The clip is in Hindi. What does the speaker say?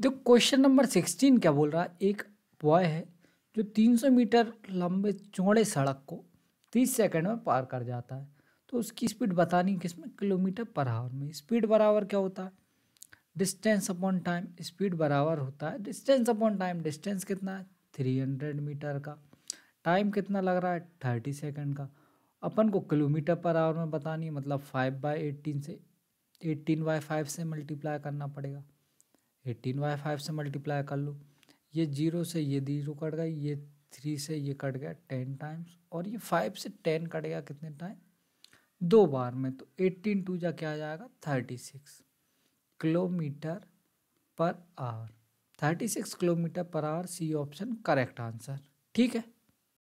देखो क्वेश्चन नंबर सिक्सटीन क्या बोल रहा है एक बॉय है जो 300 मीटर लंबे चौड़े सड़क को 30 सेकंड में पार कर जाता है तो उसकी स्पीड बतानी किसमें किलोमीटर पर आवर में स्पीड बराबर क्या होता है डिस्टेंस अपॉन टाइम स्पीड बराबर होता है डिस्टेंस अपॉन टाइम डिस्टेंस कितना है थ्री हंड्रेड मीटर का टाइम कितना लग रहा है थर्टी सेकेंड का अपन को किलोमीटर पर आवर में बतानी मतलब फाइव बाई एटीन से एट्टीन बाई फाइव से मल्टीप्लाई करना पड़ेगा एटीन बाई फाइव से मल्टीप्लाई कर लूँ ये जीरो से ये जीरो कट गया ये थ्री से ये कट गया टेन टाइम्स और ये फाइव से टेन कट गया कितने टाइम दो बार में तो एट्टीन टू जा क्या आ जाएगा thirty six kilometre per hour thirty six kilometre per hour C option correct answer ठीक है